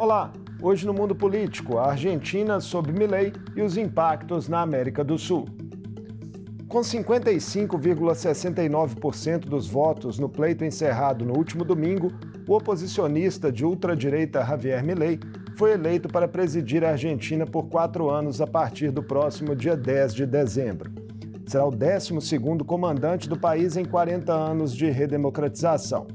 Olá, hoje no Mundo Político, a Argentina sob Milei e os impactos na América do Sul. Com 55,69% dos votos no pleito encerrado no último domingo, o oposicionista de ultradireita Javier Milei foi eleito para presidir a Argentina por quatro anos a partir do próximo dia 10 de dezembro. Será o 12º comandante do país em 40 anos de redemocratização.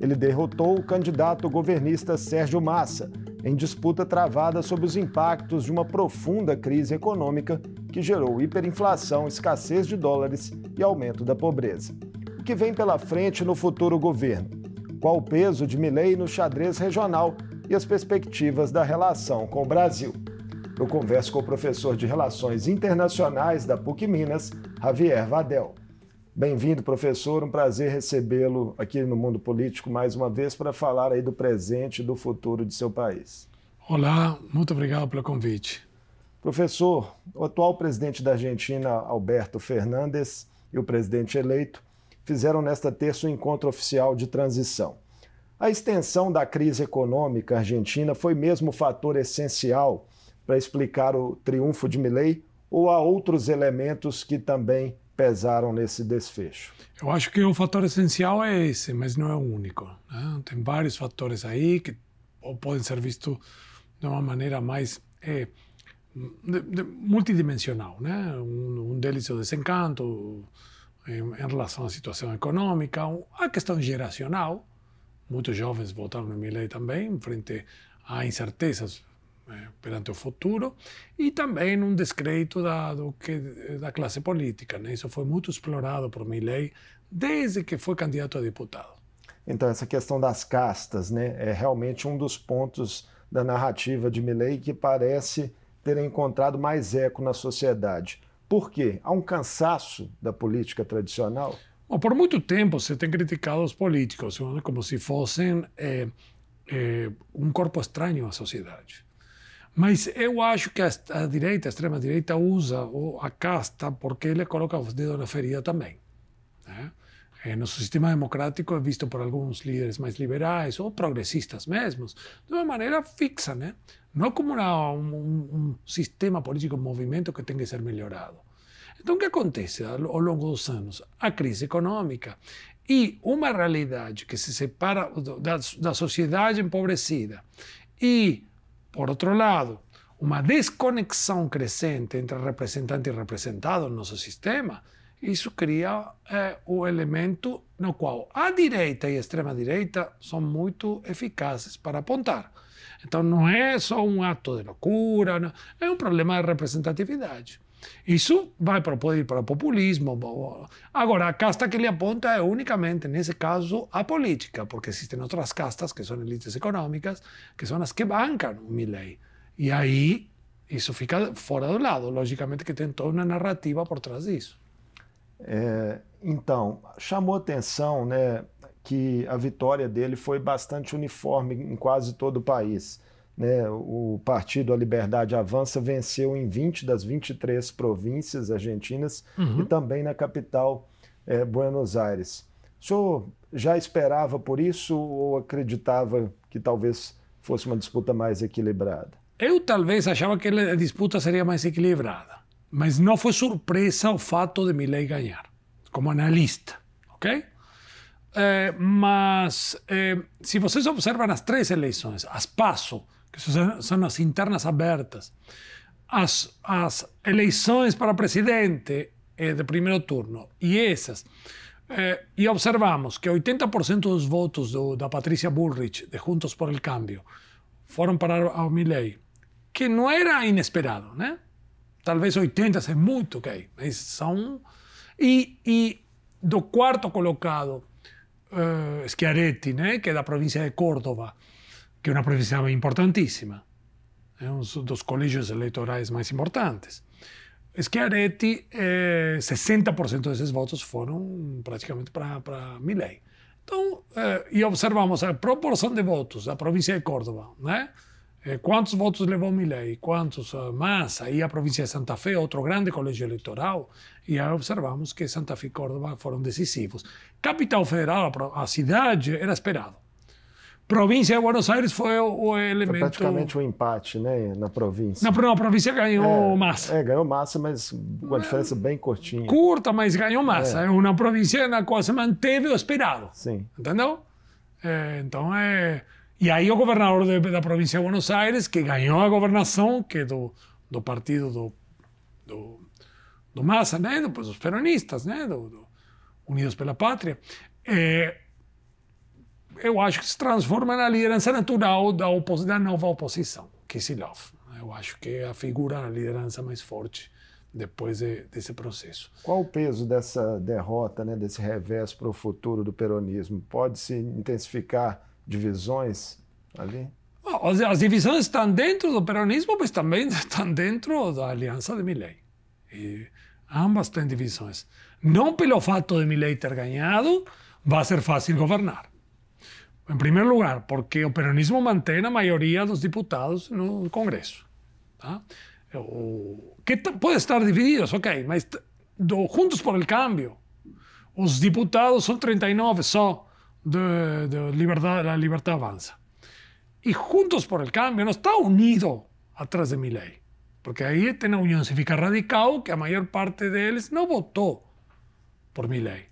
Ele derrotou o candidato governista Sérgio Massa, em disputa travada sobre os impactos de uma profunda crise econômica que gerou hiperinflação, escassez de dólares e aumento da pobreza. O que vem pela frente no futuro governo? Qual o peso de Milley no xadrez regional e as perspectivas da relação com o Brasil? Eu converso com o professor de Relações Internacionais da PUC Minas, Javier Vadel. Bem-vindo, professor. Um prazer recebê-lo aqui no Mundo Político mais uma vez para falar aí do presente e do futuro de seu país. Olá, muito obrigado pelo convite. Professor, o atual presidente da Argentina, Alberto Fernandes, e o presidente eleito fizeram nesta terça um encontro oficial de transição. A extensão da crise econômica argentina foi mesmo o fator essencial para explicar o triunfo de Milei ou há outros elementos que também pesaram nesse desfecho? Eu acho que um fator essencial é esse, mas não é o único. Né? Tem vários fatores aí que podem ser vistos de uma maneira mais é, de, de, multidimensional. Né? Um, um, deles é o desencanto em, em relação à situação econômica, a questão geracional. Muitos jovens votaram no Milley também, frente a incertezas eh, perante o futuro e também num descrédito da, do que, da classe política. Né? Isso foi muito explorado por Milley desde que foi candidato a deputado. Então, essa questão das castas né, é realmente um dos pontos da narrativa de Milley que parece ter encontrado mais eco na sociedade. Por quê? Há um cansaço da política tradicional? Bom, por muito tempo você tem criticado os políticos né, como se fossem é, é, um corpo estranho à sociedade. Mas eu acho que a, a direita, a extrema-direita, usa a casta porque ele coloca os dedos na ferida também. Né? É, eh, nosso sistema democrático é visto por alguns líderes mais liberais ou progressistas mesmos, de uma maneira fixa, né? não como uma, um, um, sistema político em movimento que tem que ser melhorado. Então, o que acontece ao longo dos anos? A crise econômica e uma realidade que se separa da, da sociedade empobrecida e por outro lado, uma desconexão crescente entre representante e representado no nosso sistema, isso cria é, eh, o elemento no qual a direita e a extrema direita são muito eficazes para apontar. Então não é só um ato de loucura, não, é um problema de representatividade. Isso vai para, pode ir para o populismo. Agora, a casta que ele aponta é unicamente, nesse caso, a política, porque existem outras castas, que são elites econômicas, que são as que bancam o Milley. E aí, isso fica fora do lado. Logicamente que tem toda uma narrativa por trás disso. É, então, chamou atenção né, que a vitória dele foi bastante uniforme em quase todo o país. Né? O Partido A Liberdade Avança venceu em 20 das 23 províncias argentinas uhum. e também na capital é, Buenos Aires. O senhor já esperava por isso ou acreditava que talvez fosse uma disputa mais equilibrada? Eu talvez achava que a disputa seria mais equilibrada, mas não foi surpresa o fato de Milley ganhar, como analista, ok? É, mas é, se vocês observam as três eleições, as PASSO, que são as internas abertas. As, as eleições para presidente é, de primeiro turno e essas. É, e observamos que 80% dos votos do, da Patrícia Bullrich, de Juntos por el Cambio, foram para o Milley, que não era inesperado, né? Talvez 80 seja é muito, ok, é, mas são... E, e do quarto colocado, uh, Schiaretti, né, que é da província de Córdoba, que é uma província importantíssima, é um dos colégios eleitorais mais importantes. Schiaretti, eh, 60% desses votos foram praticamente para Milley. Então, eh, e observamos a proporção de votos da província de Córdoba, né? Eh, quantos votos levou Milley? Quantos eh, mais? Aí a província de Santa Fé, outro grande colégio eleitoral. E aí observamos que Santa Fé e Córdoba foram decisivos. Capital Federal, a cidade, era esperado. Província de Buenos Aires foi o, o elemento. Foi praticamente um empate, né? Na província. Na, não, a província ganhou é, massa. É, ganhou massa, mas com uma diferença bem curtinha. Curta, mas ganhou massa. É. é. Uma província na qual se manteve o esperado. Sim. Entendeu? É, então é. E aí o governador de, da província de Buenos Aires, que ganhou a governação, que é do, do partido do, do, do Massa, né? Do, dos peronistas, né? Do, do Unidos pela Pátria. É, eu acho que se transforma na liderança natural da, opos, da nova oposição, Kisilov. Eu acho que é a figura, a liderança mais forte depois de, desse processo. Qual o peso dessa derrota, né, desse revés para o futuro do peronismo? Pode-se intensificar divisões ali? Ah, as, as, divisões estão dentro do peronismo, mas também estão dentro da aliança de Milley. E ambas têm divisões. Não pelo fato de Milley ter ganhado, vai ser fácil governar. En primer lugar, porque el peronismo mantiene a mayoría de los diputados en el Congreso. ¿ah? que puede estar divididos, ok, Pero Juntos por el Cambio, los diputados son 39 solo de, de la Libertad Avanza. Y Juntos por el Cambio no está unido atrás de mi ley, porque ahí tiene una Unión Cívica Radical que a mayor parte de ellos no votó por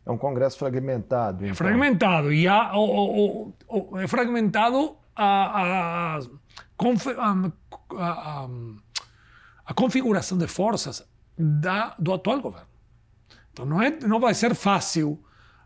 É um congresso fragmentado. É então. É fragmentado. E há, o, o, o, é fragmentado a, a, a, a configuração de forças da, do atual governo. Então não, é, não vai ser fácil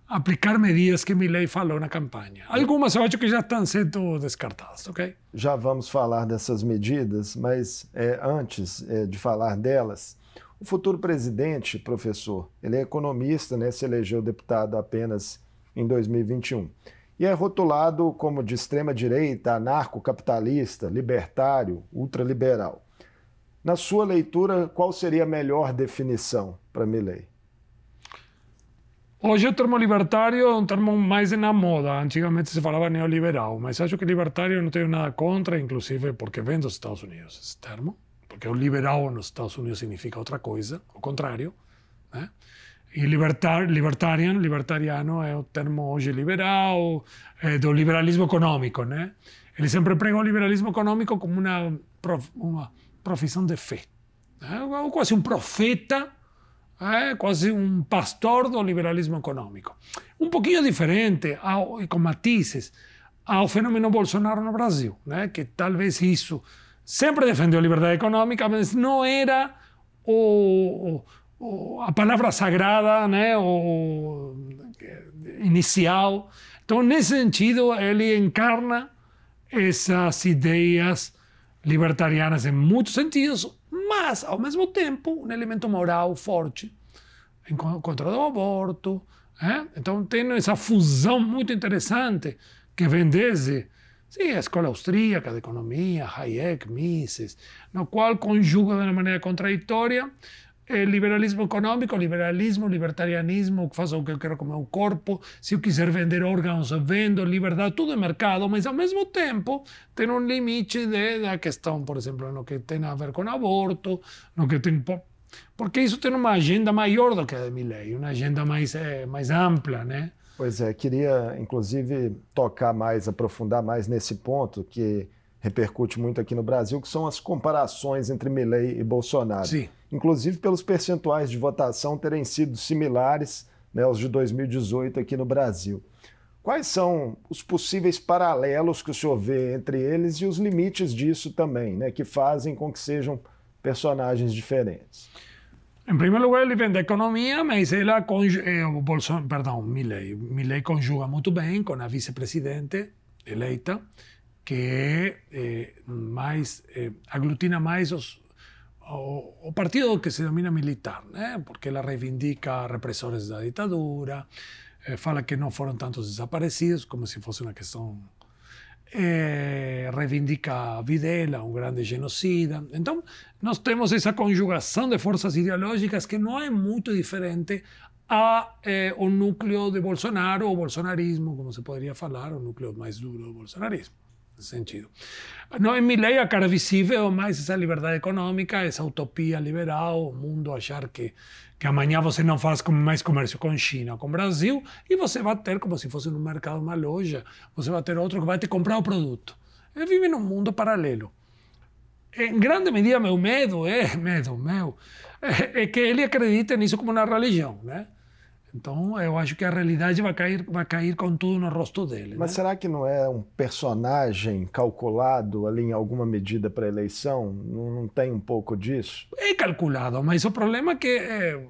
aplicar medidas que Milley falou na campanha. Algumas eu acho que já estão sendo descartadas, ok? Já vamos falar dessas medidas, mas é, antes é, de falar delas, o futuro presidente, professor, ele é economista, né? se elegeu deputado apenas em 2021. E é rotulado como de extrema-direita, anarcocapitalista, libertário, ultraliberal. Na sua leitura, qual seria a melhor definição para Milley? Hoje o termo libertário é um termo mais na moda. Antigamente se falava neoliberal, mas acho que libertário não tenho nada contra, inclusive porque vem dos Estados Unidos esse termo porque o liberal nos Estados Unidos significa outra coisa, o contrário. Né? ¿eh? E libertar, libertarian, libertariano é o termo hoje liberal, é do liberalismo econômico, né? Ele sempre pregou o liberalismo econômico como uma, prof, uma profissão de fé. Né? Quase um profeta, é? quase um pastor do liberalismo econômico. Um pouquinho diferente, ao, com matizes, ao fenômeno Bolsonaro no Brasil, né? que talvez isso sempre defendeu a liberdade econômica, mas não era o, o, a palavra sagrada, né? o, inicial. Então, nesse sentido, ele encarna essas ideias libertarianas em muitos sentidos, mas, ao mesmo tempo, um elemento moral forte contra o aborto. ¿eh? Então, tem essa fusão muito interessante que vende desde Sim, a escola austríaca de economia, Hayek, Mises, no qual conjuga de uma maneira contraditória é liberalismo econômico, liberalismo, libertarianismo, faço o que eu quero com o meu corpo, se eu quiser vender órgãos, vendo, liberdade, tudo é mercado, mas ao mesmo tempo tem um limite de, da questão, por exemplo, no que tem a ver com aborto, eh, no que tem. Porque isso tem uma agenda maior do que a de Milley, uma agenda mais, é, mais ampla, né? Pois é, queria inclusive tocar mais, aprofundar mais nesse ponto que repercute muito aqui no Brasil, que são as comparações entre Milley e Bolsonaro. Sim. Inclusive pelos percentuais de votação terem sido similares né, aos de 2018 aqui no Brasil. Quais são os possíveis paralelos que o senhor vê entre eles e os limites disso também, né, que fazem com que sejam personagens diferentes? En primer lugar, ele vende economia, mas ela, eh, Bolson, perdão, Milley, Milley conjuga muito bem com a vice-presidente eleita, que eh, mais, eh, aglutina mais os, o, o, partido que se denomina militar, né? porque ela reivindica repressores da ditadura, eh, fala que não foram tantos desaparecidos, como se fosse uma questão é, reivindica a Videla, um grande genocida. Então, nós temos essa conjugação de forças ideológicas que não é muito diferente a é, núcleo de Bolsonaro, ou bolsonarismo, como se poderia falar, o núcleo mais duro do bolsonarismo sentido. em en a cara visível, mais essa liberdade econômica, económica, essa utopia liberal, o mundo achar que, que amanhã você não faz mais comércio com China, com Brasil, e você vai ter, como se fosse no mercado uma loja, você vai ter outro que vai te comprar o produto. Ele eh, vive num mundo paralelo. Em grande medida, meu medo é, medo meu, é, é que ele acredite nisso como uma religião, né? Então, eu acho que a realidade vai cair, vai cair com tudo no rosto dele. Mas né? será que não é um personagem calculado ali em alguma medida para a eleição? Não, não, tem um pouco disso? É calculado, mas o problema é que é,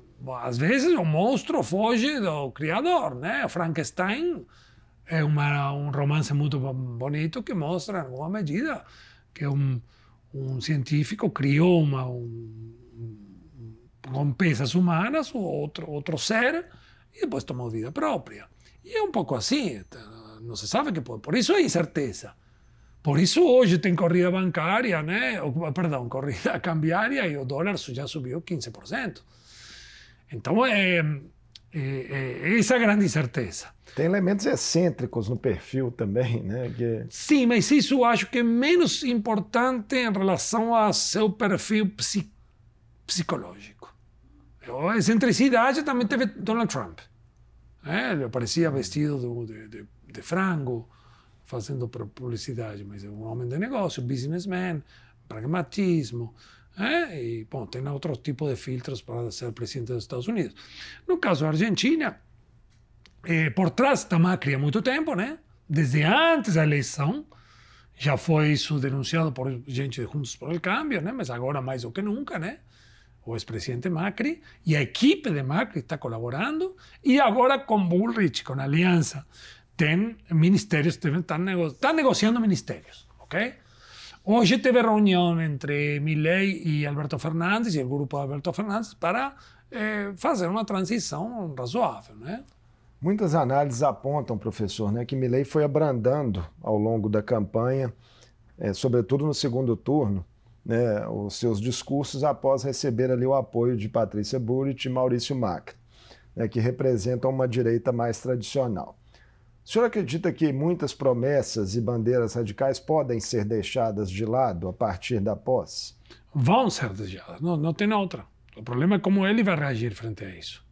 às vezes o monstro foge do criador, né? Frankenstein é uma, um romance muito bonito que mostra, em alguma medida, que um, um científico criou uma, um, com peças humanas, outro, outro ser, e depois tomou vida própria. E é um pouco assim, não se sabe que pode. Por isso é incerteza. Por isso hoje tem corrida bancária, né? perdão, corrida cambiária e o dólar já subiu 15%. Então é, é, é essa grande incerteza. Tem elementos excêntricos no perfil também, né? Que... Sim, mas isso acho que é menos importante em relação ao seu perfil psicológico. Pero a excentricidade também teve Donald Trump. ele eh, aparecia vestido de, de, de frango, fazendo publicidade, mas é um homem de negócio, businessman, pragmatismo. E, eh, bom, tem outro tipo de filtros para ser presidente dos Estados Unidos. No caso da Argentina, eh, por trás da Macri há muito tempo, né? desde antes da eleição, já foi isso denunciado por gente de Juntos por el Cambio, né? mas agora mais do que nunca, né? o expresidente Macri, e a equipe de Macri está colaborando, e agora com Bullrich, com Aliança, tem ministérios, estão nego tá negociando ministérios, ok? Hoje teve reunião entre Milley e Alberto Fernandes, e o grupo Alberto Fernandes, para eh, fazer uma transição razoável, né? Muitas análises apontam, professor, né, que Milley foi abrandando ao longo da campanha, é, sobretudo no segundo turno, né, os seus discursos após receber ali o apoio de Patrícia Burit e Maurício Macri, né, que representam uma direita mais tradicional. O senhor acredita que muitas promessas e bandeiras radicais podem ser deixadas de lado a partir da posse? Vão ser deixadas, não, não tem outra. O problema é como ele vai reagir frente a isso.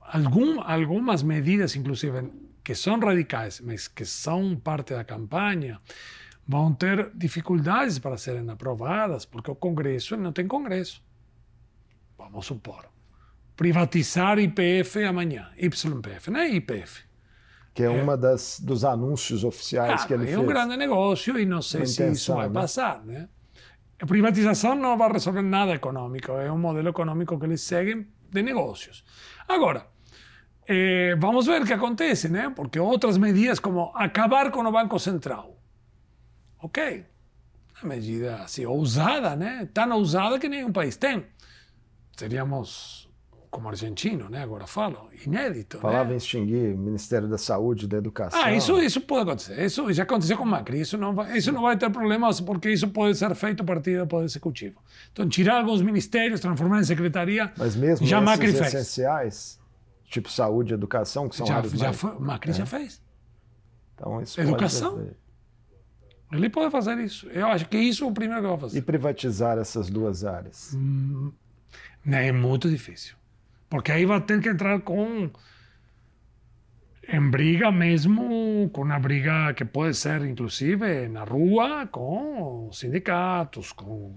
Algum, algumas medidas, inclusive, que são radicais, mas que são parte da campanha, vão ter dificuldades para serem aprovadas, porque o Congresso não tem Congresso. Vamos supor. Privatizar IPF amanhã. YPF, não é IPF. Que é, é uma das dos anúncios oficiais que ele é fez. É um grande negócio e não sei se isso vai né? passar, né? A privatização não vai resolver nada econômico, é um modelo econômico que eles seguem de negócios. Agora, eh, vamos ver o que acontece, né? Porque outras medidas como acabar com o Banco Central, Ok, uma medida assim, ousada, né? Tão ousada que nenhum país tem. Seríamos como argentino, né? Agora falo, inédito. Falava né? em extinguir o Ministério da Saúde, da Educação. Ah, isso, isso pode acontecer. Isso já aconteceu com Macri. Isso não vai, isso não vai ter problemas porque isso pode ser feito a partir do Poder Executivo. Então, tirar alguns ministérios, transformar em secretaria. Mas mesmo já Macri fez. essenciais, tipo saúde, educação, que são já, já mais, foi, Macri é. já fez. Então, isso educação. Pode ele pode fazer isso. Eu acho que isso é o primeiro que eu vou fazer. E privatizar essas duas áreas? Hum, né, é muito difícil. Porque aí vai ter que entrar com. em briga mesmo, com uma briga que pode ser, inclusive, na rua, com sindicatos. Com,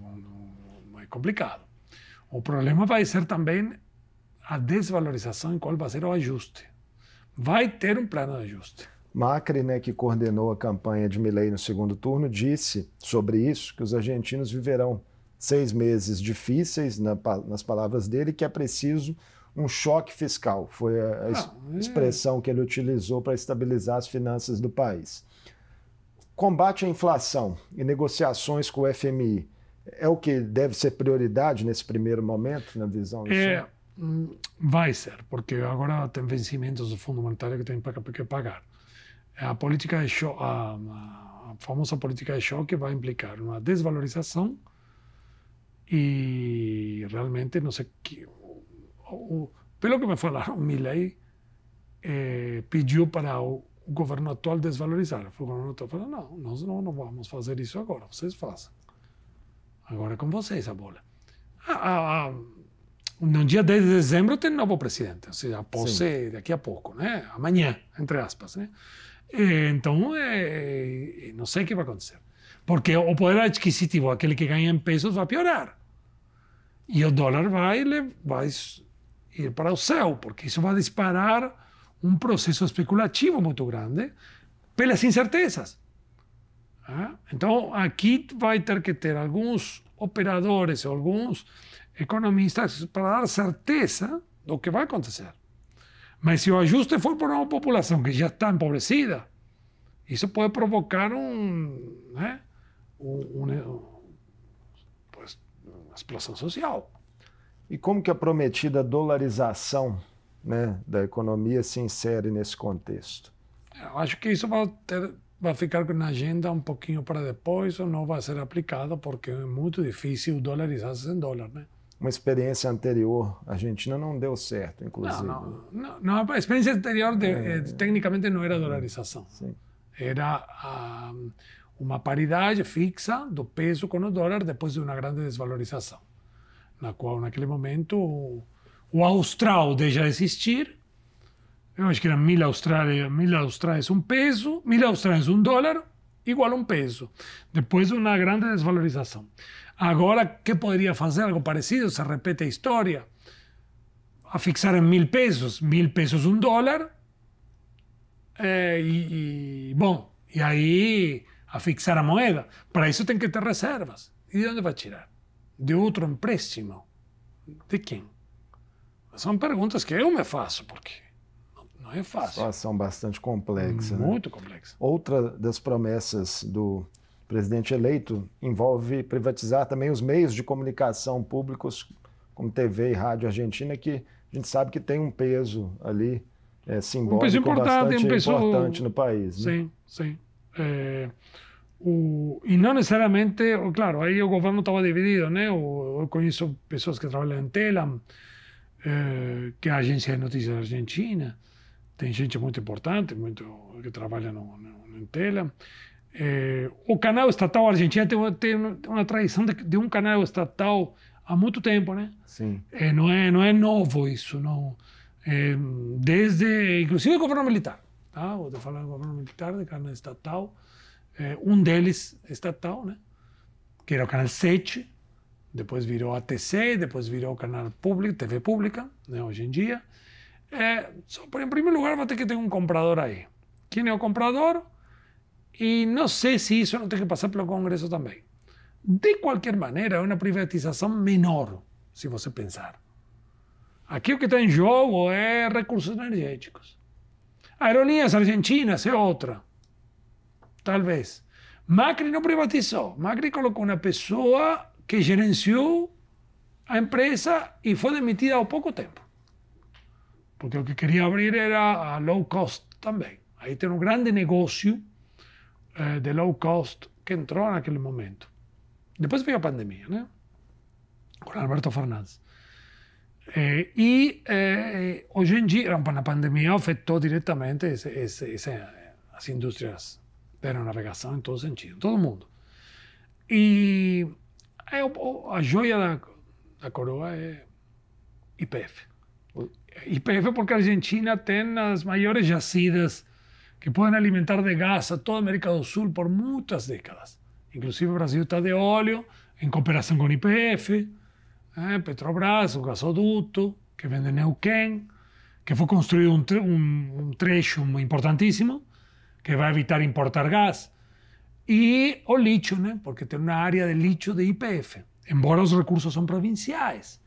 é complicado. O problema vai ser também a desvalorização em qual vai ser o ajuste. Vai ter um plano de ajuste. Macri, né, que coordenou a campanha de Milei no segundo turno, disse sobre isso que os argentinos viverão seis meses difíceis, na, nas palavras dele, que é preciso um choque fiscal. Foi a, a ah, é. expressão é. que ele utilizou para estabilizar as finanças do país. Combate à inflação e negociações com o FMI é o que deve ser prioridade nesse primeiro momento, na visão do é, senhor? Hum, vai ser, porque agora tem vencimentos do Fundo Monetário que tem que pagar. A política de choque, a, a famosa política de choque vai implicar uma desvalorização e realmente não sei que o, pelo que me falaram, o Milley eh, pediu para o, o governo atual desvalorizar. O governo atual falou, não, nós não, não vamos fazer isso agora, vocês façam. Agora é com vocês a bola. Ah, ah, ah, no dia 10 de dezembro tem novo presidente, ou seja, a posse daqui a pouco, né? amanhã, entre aspas. Né? Eh, então, é, eh, eh, não sei o que vai acontecer. Porque o poder adquisitivo, aquele que ganha em pesos, vai piorar. E o dólar vai, vai ir para o céu, porque isso vai disparar um processo especulativo muito grande pelas incertezas. Ah, então, aqui vai ter que ter alguns operadores, alguns economistas para dar certeza do que vai acontecer. Mas se o ajuste for para uma população que já está empobrecida, isso pode provocar um, né, um, um, né, pois, uma explosão social. E como que a prometida dolarização né, da economia se insere nesse contexto? Eu acho que isso vai, ter, vai ficar na agenda um pouquinho para depois, ou não vai ser aplicado, porque é muito difícil dolarizar sem dólar, né? uma experiência anterior argentina não deu certo, inclusive. Não, não, não, não a experiência anterior de, é, eh, tecnicamente não era dolarização. Sim. Era ah, uma paridade fixa do peso com o dólar depois de uma grande desvalorização, na qual naquele momento o, o austral deixa de existir. Eu acho que era mil austrais, mil austrais um peso, mil austrais um dólar, igual a um peso, depois de uma grande desvalorização. Agora, que poderia fazer algo parecido? Se repete a história. A fixar em mil pesos, mil pesos um dólar. É, e, e, bom, e aí a fixar a moeda. Para isso tem que ter reservas. E de onde vai tirar? De outro empréstimo? De quem? São perguntas que eu me faço, porque não é fácil. Situação bastante complexa. Muito né? complexa. Outra das promessas do presidente eleito envolve privatizar também os meios de comunicação públicos, como TV e rádio argentina, que a gente sabe que tem um peso ali é, simbólico um peso bastante um peso... importante no país. Né? Sim, sim. É... O, e não necessariamente, claro, aí o governo estava dividido, né? Eu, eu conheço pessoas que trabalham em Telam, é, que é a agência de notícias argentina, tem gente muito importante, muito que trabalha no, no, Telam. É, o canal estatal argentino tem, tem uma tradição de, de, um canal estatal há muito tempo, né? Sim. É, não é não é novo isso, não. É, desde inclusive o governo militar, tá? Vou falar do governo militar de canal estatal, é, um deles estatal, né? Que era o canal 7, depois virou ATC, depois virou o canal público, TV pública, né? Hoje em dia. É, só, em primeiro lugar, vai ter que ter um comprador aí. Quem é o comprador? E não sei se isso não tem que passar pelo Congresso também. De qualquer maneira, é uma privatização menor, se você pensar. Aqui o que está em jogo é recursos energéticos. Aerolíneas Argentinas é outra. Talvez. Macri não privatizou. Macri colocou uma pessoa que gerenciou a empresa e foi demitida há pouco tempo. Porque o que queria abrir era a low cost também. Aí tem um grande negócio eh, de low cost que entrou naquele momento. Depois veio a pandemia, né? Con Alberto Fernandes. Eh, e eh, hoje em dia, a pandemia afetou diretamente esse, esse, esse, as indústrias de navegação em todo sentido, todo mundo. E a joia da, da coroa é IPF. IPF porque a Argentina tem as maiores jazidas que pueden alimentar de gas a toda América del Sur por muchas décadas. Inclusive Brasil está de óleo en cooperación con IPF, eh, Petrobras, un gasoducto que vende Neuquén, que fue construido un, trecho muy importantísimo que va a evitar importar gas. Y o ¿no? porque tiene una área de licho de IPF. Embora los recursos son provinciales,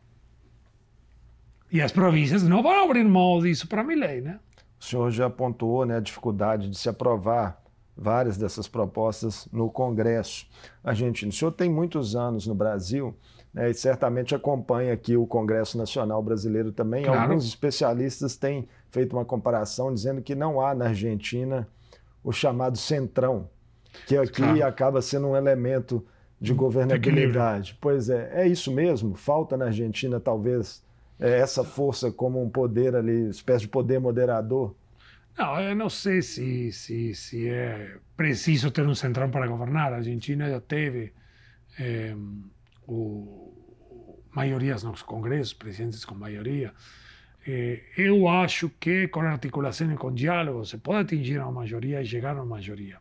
Y las provincias no van a abrir modo, eso para ley, ¿no? O senhor já apontou né, a dificuldade de se aprovar várias dessas propostas no Congresso argentino. O senhor tem muitos anos no Brasil né, e certamente acompanha aqui o Congresso Nacional Brasileiro também. Claro. Alguns especialistas têm feito uma comparação dizendo que não há na Argentina o chamado centrão, que aqui claro. acaba sendo um elemento de governabilidade. Pois é, é isso mesmo? Falta na Argentina, talvez, é essa força como um poder ali, espécie de poder moderador? Não, eu não sei se, se, se é preciso ter um centrão para governar. A Argentina já teve é, o, maiorias nos congressos, presidentes com maioria. É, eu acho que com articulação e com diálogo você pode atingir uma maioria e chegar a uma maioria.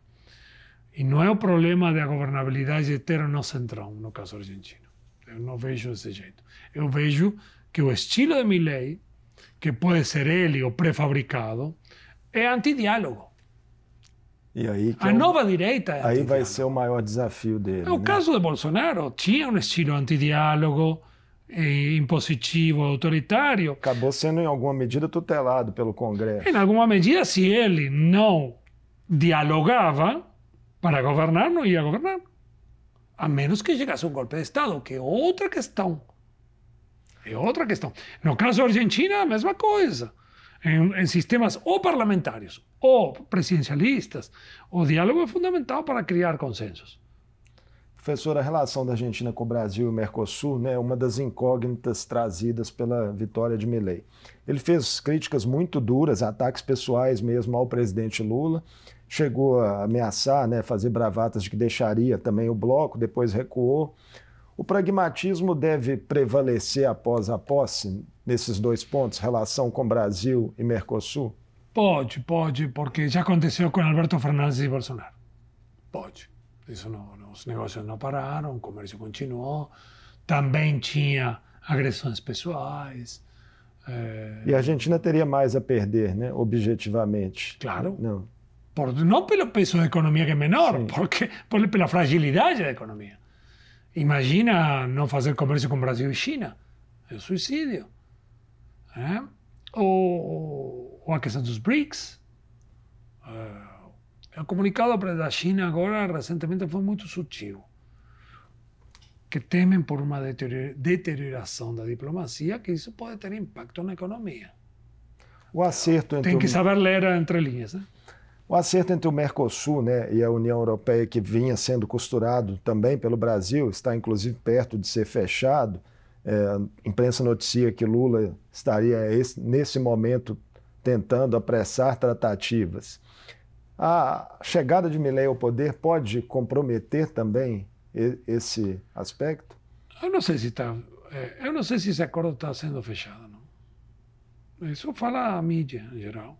E não é o problema da governabilidade de ter ou não centrão, no caso argentino. Eu não vejo desse jeito. Eu vejo que o estilo de Milley, que pode ser ele ou prefabricado, é antidiálogo. E aí a é nova direita é Aí vai ser o maior desafio dele. No é né? caso de Bolsonaro, tinha um estilo antidiálogo, eh, impositivo, autoritário. Acabou sendo, em alguma medida, tutelado pelo Congresso. Em alguma medida, se ele não dialogava, para governar não ia governar. A menos que chegasse um golpe de Estado, que é outra questão. É outra questão. No caso da Argentina, a mesma coisa. Em, em, sistemas ou parlamentários ou presidencialistas, o diálogo é fundamental para criar consensos. Professor, a relação da Argentina com o Brasil e o Mercosul né, é uma das incógnitas trazidas pela vitória de Milei. Ele fez críticas muito duras, ataques pessoais mesmo ao presidente Lula, chegou a ameaçar, né, fazer bravatas de que deixaria também o bloco, depois recuou. O pragmatismo deve prevalecer após a posse nesses dois pontos, relação com Brasil e Mercosul? Pode, pode, porque já aconteceu com Alberto Fernandes e Bolsonaro. Pode. Isso não, não, os negócios não pararam, o comércio continuou. Também tinha agressões pessoais. É... E a Argentina teria mais a perder, né? objetivamente. Claro. Não, Por, não pelo peso da economia que é menor, Sim. porque, pela fragilidade da economia. Imagina não fazer comércio com Brasil e China. É um suicídio. É? Ou, ou, a questão dos BRICS. É, o comunicado da China agora, recentemente, foi muito sutil. Que temem por uma deterioração da diplomacia, que isso pode ter impacto na economia. O acerto entre... Tem que saber ler entre linhas, né? O acerto entre o Mercosul né, e a União Europeia, que vinha sendo costurado também pelo Brasil, está inclusive perto de ser fechado. É, imprensa noticia que Lula estaria esse, nesse momento tentando apressar tratativas. A chegada de Milei ao poder pode comprometer também esse aspecto? Eu não sei se tá, é, eu não sei se esse acordo está sendo fechado. Não. Isso é, fala a mídia em geral.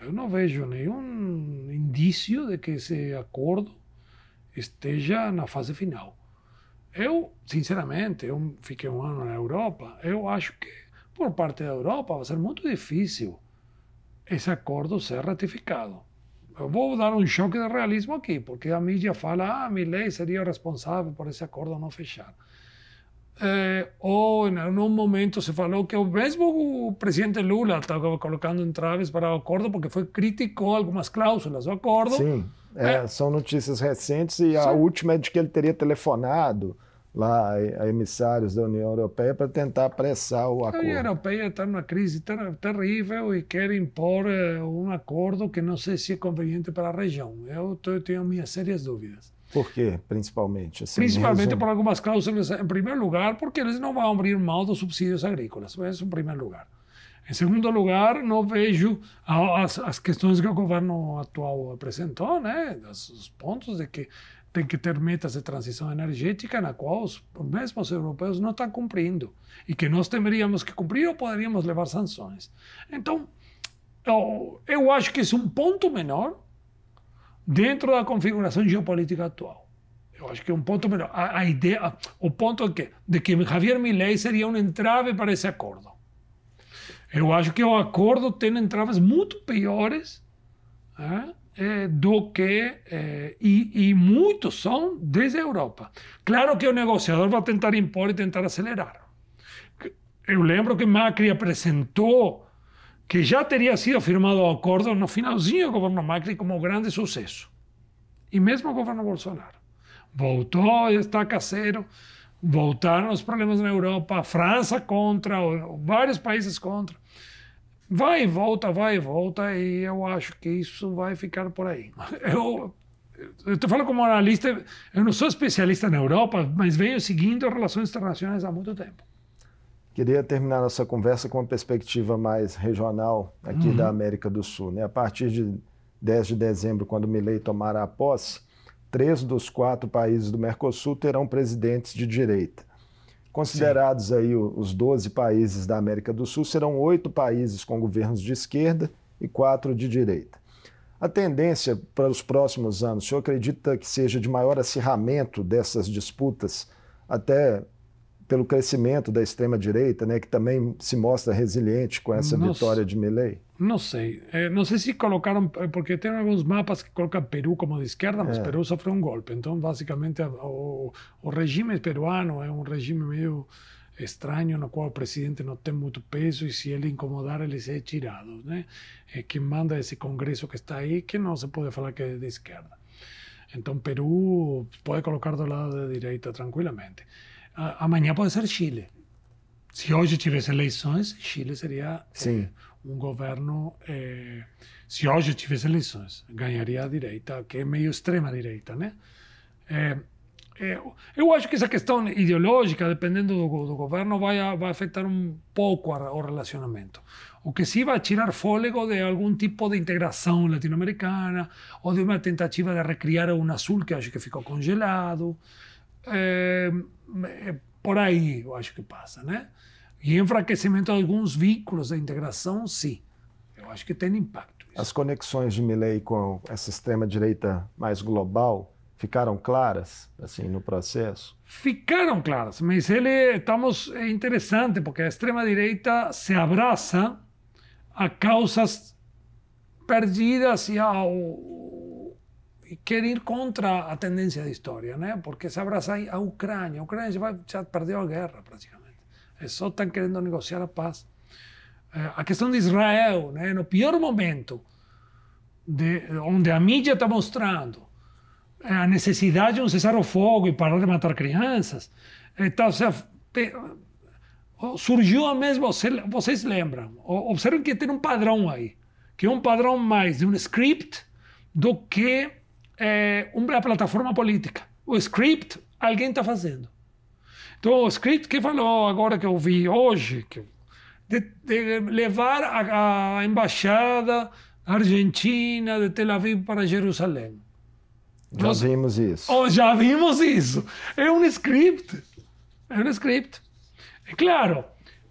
Eu não vejo nenhum indício de que esse acordo esteja na fase final. Eu, sinceramente, eu fiquei um ano na Europa. Eu acho que, por parte da Europa, vai ser muito difícil esse acordo ser ratificado. Eu vou dar um choque de realismo aqui, porque a mídia fala: ah, Milley seria responsável por esse acordo não fechar. Eh, ou em algum momento se falou que o mesmo o presidente Lula estava colocando entraves para o acordo porque foi criticou algumas cláusulas do acordo. Sim, é, eh. são notícias recentes e a última é de que ele teria telefonado lá a emissários da União Europeia para tentar apressar o acordo. A União Europeia está numa crise ter terrível e quer impor eh, um acordo que não sei se é conveniente para a região. Eu tenho minhas sérias dúvidas. Por quê, principalmente? Assim, principalmente por algumas cláusulas, em primeiro lugar, porque eles não vão abrir mão dos subsídios agrícolas, isso em é primeiro lugar. Em segundo lugar, não vejo as, as questões que o governo atual apresentou, né, os pontos de que tem que ter metas de transição energética na qual os mesmos europeus não estão cumprindo e que nós temeríamos que cumprir ou poderíamos levar sanções. Então, eu, eu acho que isso é um ponto menor, dentro da configuração geopolítica atual. Eu acho que é um ponto melhor. A, a ideia, o ponto é que, de que Javier Milei seria um entrave para esse acordo. Eu acho que o acordo tem entraves muito piores né, do que. É, e, e muitos são desde a Europa. Claro que o negociador vai tentar impor e tentar acelerar. Eu lembro que Macri apresentou que já teria sido firmado o acordo no finalzinho do governo Macri como grande sucesso. E mesmo o governo Bolsonaro. Voltou, está caseiro, voltaram os problemas na Europa, a França contra, vários países contra. Vai e volta, vai e volta, e eu acho que isso vai ficar por aí. Eu estou falando como analista, eu não sou especialista na Europa, mas venho seguindo relações internacionais há muito tempo. Queria terminar nossa conversa com uma perspectiva mais regional aqui uhum. da América do Sul. Né? A partir de 10 de dezembro, quando Milei tomar a posse, três dos quatro países do Mercosul terão presidentes de direita. Considerados Sim. aí os 12 países da América do Sul, serão oito países com governos de esquerda e quatro de direita. A tendência para os próximos anos, o senhor acredita que seja de maior acirramento dessas disputas até pelo crescimento da extrema-direita, né, que também se mostra resiliente com essa não vitória de Milley? Não sei. É, não sei se colocaram, eh, porque tem alguns mapas que colocam Peru como de esquerda, mas é. Peru sofreu um golpe. Então, basicamente, o, o regime peruano é um regime meio estranho no qual o presidente não tem muito peso e se ele incomodar ele é tirado, né? É quem manda é esse congresso que está aí que não se pode falar que é de esquerda. Então Peru pode colocar do lado da direita tranquilamente amanhã pode ser Chile. Se hoje tivesse eleições, Chile seria eh, Sim. um governo. Eh, se hoje tivesse eleições, ganharia a direita, que é meio extrema-direita, né? eu, eh, eh, eu acho que essa questão ideológica, dependendo do, do governo, vai, vai afetar um pouco a, o relacionamento. O que se vai tirar fôlego de algum tipo de integração latino-americana ou de uma tentativa de recriar o Unasul, que acho que ficou congelado. É, é, por aí, eu acho que passa, né? E enfraquecimento de alguns vínculos da integração, sim. Eu acho que tem impacto. Isso. As conexões de Milley com essa extrema-direita mais global ficaram claras, assim, no processo? Ficaram claras, mas ele, estamos, é interessante, porque a extrema-direita se abraça a causas perdidas e ao quer ir contra a tendência da história, né? porque se abraçar a Ucrânia, a Ucrânia já, já perdeu a guerra praticamente, é só estão querendo negociar a paz. É, a questão de Israel, né? no pior momento, de, onde a mídia está mostrando é, a necessidade de um cessar o fogo e parar de matar crianças, então, surgiu a mesma, vocês lembram, observem que tem um padrão aí, que é um padrão mais de um script do que é, uma plataforma política. O script alguém está fazendo. Então, o script que falou agora que eu vi hoje, que, de, de levar a, a embaixada argentina de Tel Aviv para Jerusalém. Já Nós, vimos isso. Oh, já vimos isso. É um script. É um script. É claro,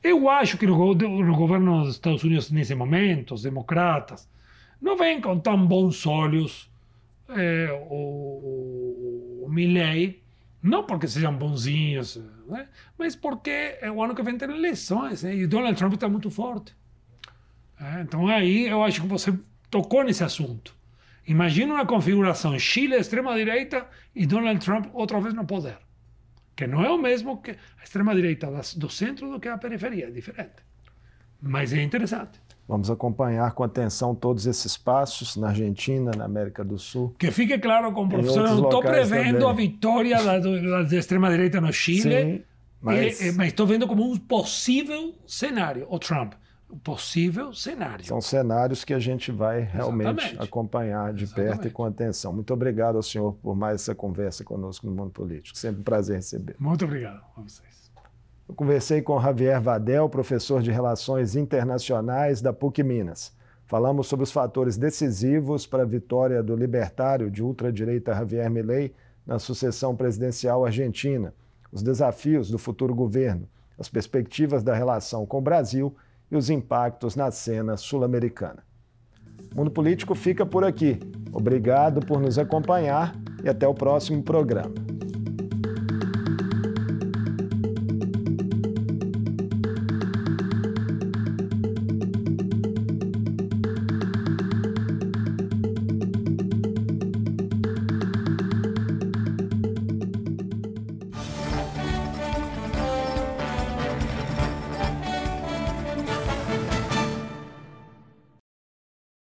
eu acho que no, no governo dos Estados Unidos, nesse momento, os democratas, não vem com tão bons olhos é, o, o, Milley, não porque sejam bonzinhos, né? mas porque é o ano que vem ter eleições né? e Donald Trump está muito forte. É, então aí eu acho que você tocou nesse assunto. Imagina uma configuração Chile extrema-direita e Donald Trump outra vez no poder. Que não é o mesmo que a extrema-direita do centro do que a periferia, é diferente. Mas é interessante. Vamos acompanhar com atenção todos esses passos na Argentina, na América do Sul. Que fique claro, com o professor, eu não estou prevendo também. a vitória da, da extrema-direita no Chile, Sim, mas estou eh, eh, vendo como um possível cenário o Trump. Um possível cenário. São cenários que a gente vai realmente Exatamente. acompanhar de Exatamente. perto e com atenção. Muito obrigado ao senhor por mais essa conversa conosco no Mundo Político. Sempre um prazer receber. Muito obrigado a vocês. Eu conversei com Javier Vadel, professor de Relações Internacionais da PUC Minas. Falamos sobre os fatores decisivos para a vitória do libertário de ultradireita Javier Milei na sucessão presidencial argentina, os desafios do futuro governo, as perspectivas da relação com o Brasil e os impactos na cena sul-americana. Mundo Político fica por aqui. Obrigado por nos acompanhar e até o próximo programa.